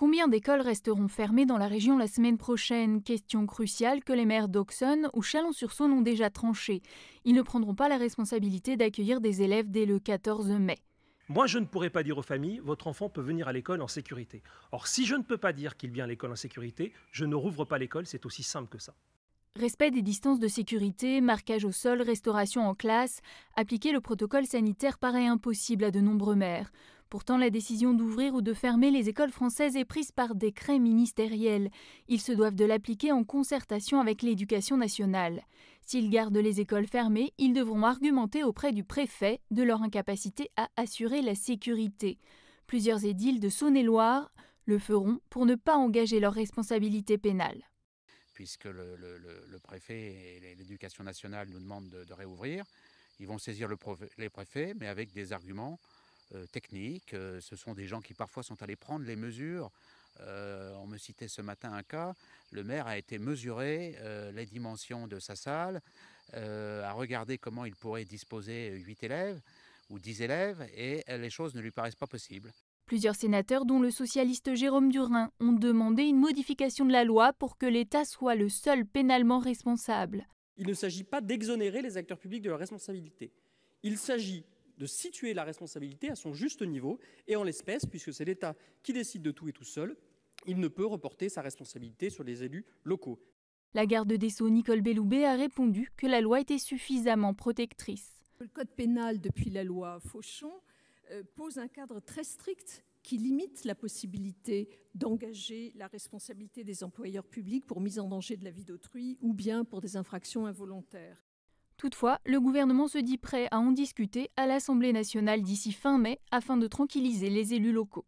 Combien d'écoles resteront fermées dans la région la semaine prochaine Question cruciale que les maires d'Auxonne ou Chalon-sur-Saône ont déjà tranché. Ils ne prendront pas la responsabilité d'accueillir des élèves dès le 14 mai. Moi, je ne pourrais pas dire aux familles, votre enfant peut venir à l'école en sécurité. Or, si je ne peux pas dire qu'il vient à l'école en sécurité, je ne rouvre pas l'école, c'est aussi simple que ça. Respect des distances de sécurité, marquage au sol, restauration en classe, appliquer le protocole sanitaire paraît impossible à de nombreux maires. Pourtant, la décision d'ouvrir ou de fermer les écoles françaises est prise par décret ministériel. Ils se doivent de l'appliquer en concertation avec l'éducation nationale. S'ils gardent les écoles fermées, ils devront argumenter auprès du préfet de leur incapacité à assurer la sécurité. Plusieurs édiles de Saône-et-Loire le feront pour ne pas engager leur responsabilité pénale puisque le, préfet et l'éducation nationale nous demandent de, réouvrir. Ils vont saisir les préfets, mais avec des arguments euh, techniques. Euh, ce sont des gens qui parfois sont allés prendre les mesures. Euh, on me citait ce matin un cas, le maire a été mesuré les dimensions de sa salle, a regardé comment il pourrait disposer 8 élèves ou 10 élèves, et les choses ne lui paraissent pas possibles. Plusieurs sénateurs, dont le socialiste Jérôme Durin, ont demandé une modification de la loi pour que l'État soit le seul pénalement responsable. Il ne s'agit pas d'exonérer les acteurs publics de leur responsabilité. Il s'agit de situer la responsabilité à son juste niveau, et en l'espèce, puisque c'est l'État qui décide de tout et tout seul, il ne peut reporter sa responsabilité sur les élus locaux. La garde des Sceaux Nicole Belloubet a répondu que la loi était suffisamment protectrice. Le code pénal, depuis la loi Fauchon, euh, pose un cadre très strict qui limite la possibilité d'engager la responsabilité des employeurs publics pour mise en danger de la vie d'autrui ou bien pour des infractions involontaires. Toutefois, le gouvernement se dit prêt à en discuter à l'Assemblée nationale d'ici fin mai afin de tranquilliser les élus locaux.